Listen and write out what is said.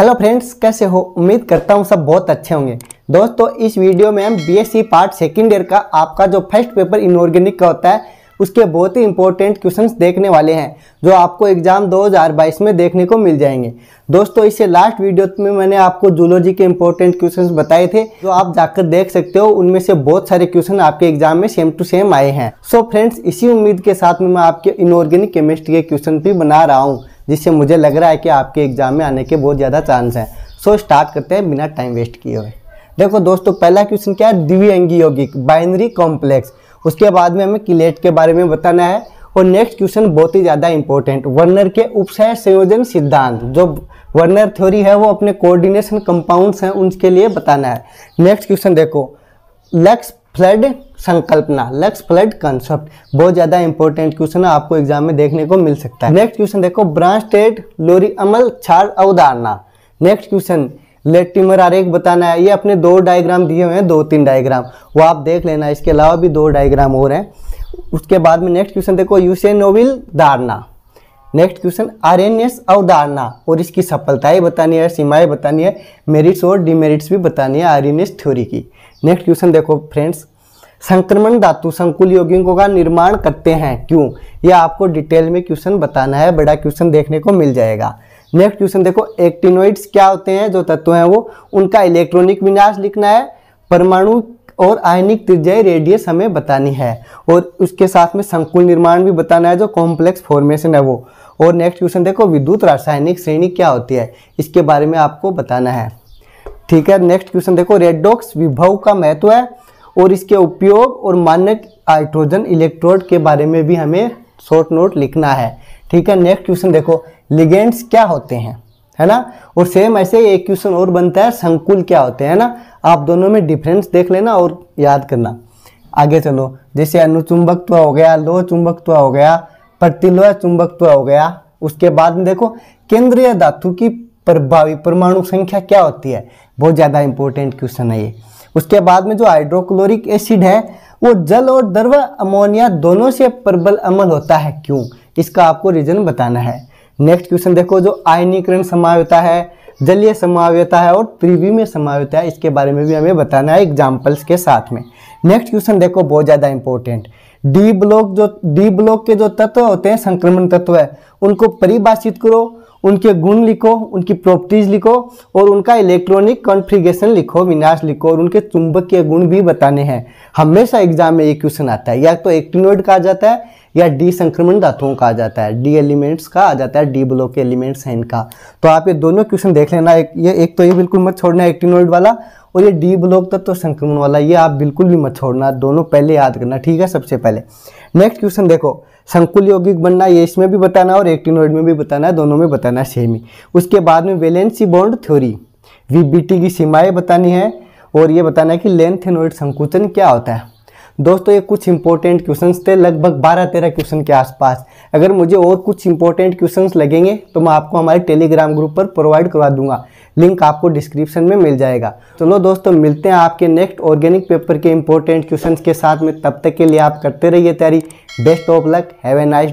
hello friends कैसे हो उम्मीद करता हूँ सब बहुत अच्छे होंगे दोस्तों इस वीडियो में हम बीएससी पार्ट सेकेंड ईयर का आपका जो फर्स्ट पेपर इनऑर्गेनिक का होता है उसके बहुत ही इंपॉर्टेंट क्वेश्चन देखने वाले हैं जो आपको एग्जाम 2022 में देखने को मिल जाएंगे दोस्तों इससे लास्ट वीडियो में मैंने आपको जूलॉजी के इंपॉर्टेंट क्वेश्चन बताए थे जो आप जाकर देख सकते हो उनमें से बहुत सारे क्वेश्चन आपके एग्जाम में सेम टू सेम आए हैं सो so फ्रेंड्स इसी उम्मीद के साथ में मैं आपके इनऑर्गेनिक केमिस्ट्री के क्वेश्चन भी बना रहा हूँ जिससे मुझे लग रहा है कि आपके एग्ज़ाम में आने के बहुत ज़्यादा चांस हैं सो स्टार्ट करते हैं बिना टाइम वेस्ट किए हुए देखो दोस्तों पहला क्वेश्चन क्या है द्विअंगी यौगिक बाइनरी कॉम्प्लेक्स उसके बाद में हमें किलेट के बारे में बताना है और नेक्स्ट क्वेश्चन बहुत ही ज़्यादा इंपॉर्टेंट वर्नर के उपसह संयोजन सिद्धांत जो वर्नर थ्योरी है वो अपने कोऑर्डिनेशन कंपाउंड्स हैं उनके लिए बताना है नेक्स्ट क्वेश्चन देखो लेक्स फ्लड संकल्पना लेक्स फ्लड कंसेप्ट बहुत ज़्यादा इंपॉर्टेंट क्वेश्चन आपको एग्जाम में देखने को मिल सकता है नेक्स्ट क्वेश्चन देखो ब्रांच टेट लोरी अमल छार अवधारणा नेक्स्ट क्वेश्चन लेटिमर एक बताना है ये अपने दो डायग्राम दिए हुए हैं दो तीन डायग्राम वो आप देख लेना इसके अलावा भी दो डायग्राम और हैं उसके बाद में नेक्स्ट क्वेश्चन देखो यूसेनोविल धारणा next question Arrhenius अवधारणा और इसकी सफलताएं बतानी है सीमाएं बतानी है मेरिट्स और डिमेरिट्स भी बतानी है आर एन एस थ्योरी की नेक्स्ट क्वेश्चन देखो फ्रेंड्स संक्रमण धातु संकुल यौगिकों का निर्माण करते हैं क्यों यह आपको डिटेल में क्वेश्चन बताना है बड़ा क्वेश्चन देखने को मिल जाएगा नेक्स्ट क्वेश्चन देखो एक्टिनोइड्स क्या होते हैं जो तत्व हैं वो उनका इलेक्ट्रॉनिक विन्यास लिखना है परमाणु और आयनिक त्रिज्या रेडियस हमें बतानी है और उसके साथ में संकुल निर्माण भी बताना है जो कॉम्प्लेक्स फॉर्मेशन है वो और नेक्स्ट क्वेश्चन देखो विद्युत रासायनिक श्रेणी क्या होती है इसके बारे में आपको बताना है ठीक है नेक्स्ट क्वेश्चन देखो रेडॉक्स विभव का महत्व है और इसके उपयोग और मानक हाइड्रोजन इलेक्ट्रोड के बारे में भी हमें शॉर्ट नोट लिखना है ठीक है नेक्स्ट क्वेश्चन देखो लिगेंड्स क्या होते हैं है ना और सेम ऐसे एक क्वेश्चन और बनता है संकुल क्या होते हैं ना आप दोनों में डिफरेंस देख लेना और याद करना आगे चलो जैसे अनुचुंबकत्व हो गया लोह चुंबकत्व हो गया प्रतिलोह चुंबकत्व हो गया उसके बाद में देखो केंद्रीय धातु की प्रभावी परमाणु संख्या क्या होती है बहुत ज़्यादा इंपॉर्टेंट क्वेश्चन है ये उसके बाद में जो हाइड्रोक्लोरिक एसिड है वो जल और द्रव अमोनिया दोनों से प्रबल अमल होता है क्यों इसका आपको रीजन बताना है नेक्स्ट क्वेश्चन देखो जो आयनीकरण समाव्यता है जलीय समाव्यता है और त्रिवी में समावयता है इसके बारे में भी हमें बताना है एग्जाम्पल्स के साथ में नेक्स्ट क्वेश्चन देखो बहुत ज़्यादा इंपॉर्टेंट डी ब्लॉक जो डी ब्लॉक के जो तत्व होते हैं संक्रमण तत्व है उनको परिभाषित करो उनके गुण लिखो उनकी प्रॉपर्टीज लिखो और उनका इलेक्ट्रॉनिक कॉन्फ्रिगेशन लिखो विन्यास लिखो और उनके चुंबकीय गुण भी बताने हैं हमेशा एग्जाम में ये क्वेश्चन आता है या तो एक्टिनोइड का आ जाता है या डी संक्रमण धातुओं का आ जाता है डी एलिमेंट्स का आ जाता है डी ब्लॉक के एलिमेंट्स हैं इनका तो आप ये दोनों क्वेश्चन देख लेना एक ये एक तो ये बिल्कुल मत छोड़ना एक्टिनोइड वाला और ये डी ब्लॉक तत्व तो संक्रमण वाला ये आप बिल्कुल भी मत छोड़ना दोनों पहले याद करना ठीक है सबसे पहले नेक्स्ट क्वेश्चन देखो संकुल यौगिक बनना ये इसमें भी बताना और एक्टिनोइड में भी बताना है दोनों में बताना सेम ही उसके बाद में वेलेंसी बॉन्ड थ्योरी वी की सीमाएँ बतानी है और ये बताना है कि लेंथेनोइड संकुचन क्या होता है दोस्तों ये कुछ इंपॉर्टेंट क्वेश्चंस थे लगभग बारह तेरह क्वेश्चन के आसपास अगर मुझे और कुछ इंपॉर्टेंट क्वेश्चंस लगेंगे तो मैं आपको हमारे टेलीग्राम ग्रुप पर प्रोवाइड करवा दूंगा लिंक आपको डिस्क्रिप्शन में मिल जाएगा चलो दोस्तों मिलते हैं आपके नेक्स्ट ऑर्गेनिक पेपर के इंपॉर्टेंट क्वेश्चन के साथ में तब तक के लिए आप करते रहिए तैयारी best of luck have a nice